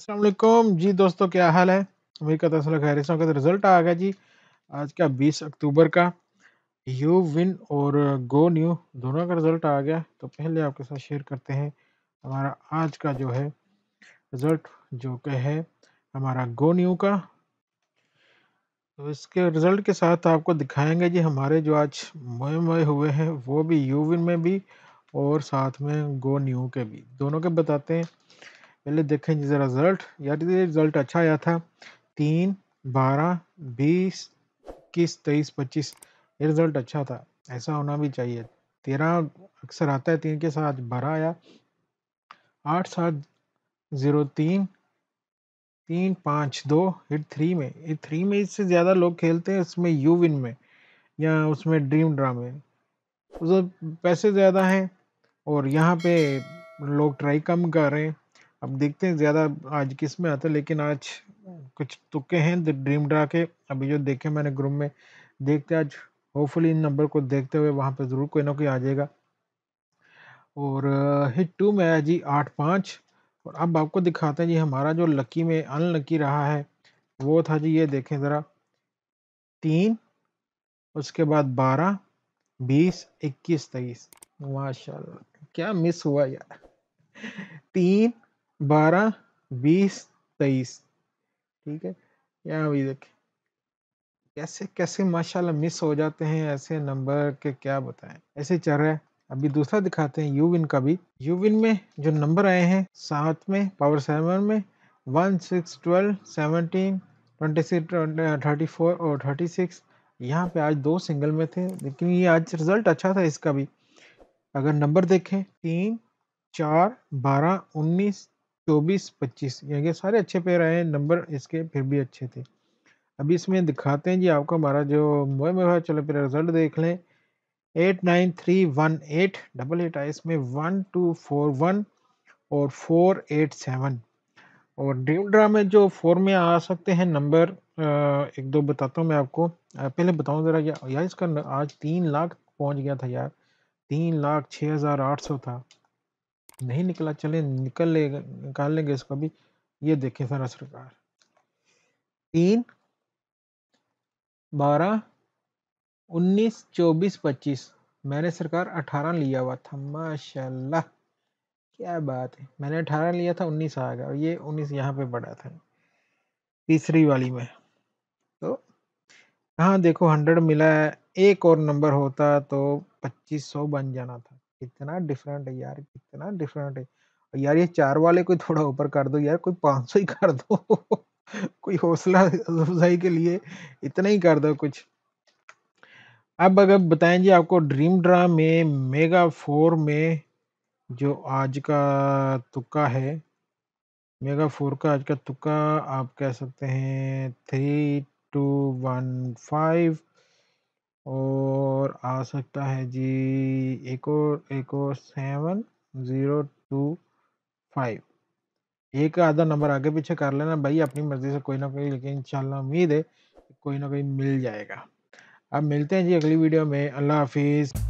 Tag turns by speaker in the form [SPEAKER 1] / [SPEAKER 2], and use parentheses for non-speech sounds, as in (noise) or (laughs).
[SPEAKER 1] असलम जी दोस्तों क्या हाल है उम्मीद का हूँ खैर से का तो रिज़ल्ट आ गया जी आज का 20 अक्टूबर का यू विन और गो न्यू दोनों का रिज़ल्ट आ गया तो पहले आपके साथ शेयर करते हैं हमारा आज का जो है रिज़ल्ट जो के है हमारा गो न्यू का तो इसके रिज़ल्ट के साथ आपको दिखाएंगे जी हमारे जो आज मोए मोए हुए हैं वो भी यू विन में भी और साथ में गो न्यू के भी दोनों के बताते हैं पहले देखें ज़रा रिज़ल्ट यार ये रिज़ल्ट अच्छा आया था तीन बारह बीस इक्कीस तेईस पच्चीस ये रिज़ल्ट अच्छा था ऐसा होना भी चाहिए तेरह अक्सर आता है तीन के साथ बारह आया आठ सात ज़ीरो तीन तीन पाँच दो हिट थ्री में हिट थ्री में इससे ज़्यादा लोग खेलते हैं उसमें यू विन में या उसमें ड्रीम ड्रामे में उसमें मतलब पैसे ज़्यादा हैं और यहाँ पे लोग ट्राई कम कर रहे हैं अब देखते हैं ज़्यादा आज किस में आता है लेकिन आज कुछ तुक्के हैं ड्रीम ड्रा के अभी जो देखे मैंने ग्रुप में देखते आज होपफुली इन नंबर को देखते हुए वहाँ पर ज़रूर कोई ना कोई आ जाएगा और हिट uh, टू में आया जी आठ पाँच और अब आपको दिखाते हैं जी हमारा जो लकी में अनलकी रहा है वो था जी ये देखें ज़रा तीन उसके बाद बारह बीस इक्कीस तेईस माशा क्या मिस हुआ यार तीन बारह बीस तेईस ठीक है यहाँ भी देखें कैसे कैसे माशाल्लाह मिस हो जाते हैं ऐसे नंबर के क्या बताएं ऐसे चल रहा है अभी दूसरा दिखाते हैं यूविन का भी यूविन में जो नंबर आए हैं सात में पावर सेवन में one six twelve seventeen twenty six thirty four और थर्टी सिक्स यहाँ पे आज दो सिंगल में थे लेकिन ये आज रिजल्ट अच्छा था इसका भी अगर नंबर देखें तीन चार बारह उन्नीस चौबीस पच्चीस यानी सारे अच्छे पेयर आए हैं नंबर इसके फिर भी अच्छे थे अभी इसमें दिखाते हैं जी आपको हमारा जो मोह हुआ चलो फिर रिजल्ट देख लें eight nine three one eight double eight आई इसमें वन टू फोर वन और फोर एट सेवन और ड्रीम ड्रा में जो फोर में आ सकते हैं नंबर एक दो बताता हूँ मैं आपको पहले बताऊँ ज़रा यार इसका आज तीन लाख पहुँच गया था यार तीन लाख छः हज़ार आठ सौ था नहीं निकला चले निकल लेगा निकाल लेंगे इसको भी ये देखें सारा सरकार तीन बारह उन्नीस चौबीस पच्चीस मैंने सरकार अठारह लिया हुआ था माशाल्लाह क्या बात है मैंने अठारह लिया था उन्नीस आ गया और ये उन्नीस यहाँ पे पड़ा था तीसरी वाली में तो हाँ देखो हंड्रेड मिला है एक और नंबर होता तो पच्चीस सौ बन जाना था इतना डिफरेंट है यार, इतना डिफरेंट है। और यार ये चार वाले कोई थोड़ा ऊपर कर दो यार, कोई पाँच सौ ही कर दो। (laughs) कोई हौसला अफ़ज़ाई के लिए इतना ही कर दो कुछ। अब अगर बताएं जी आपको ड्रीम ड्रा में मेगा फोर में जो आज का तुक्का है, मेगा फोर का आज का तुक्का आप कह सकते हैं थ्री टू वन फाइव और आ सकता है जी एक और एक और सेवन ज़ीरो टू फाइव एक आधा नंबर आगे पीछे कर लेना भाई अपनी मर्ज़ी से कोई ना कोई लेकिन इंशाल्लाह उम्मीद है कोई ना कोई मिल जाएगा अब मिलते हैं जी अगली वीडियो में अल्लाह हाफिज़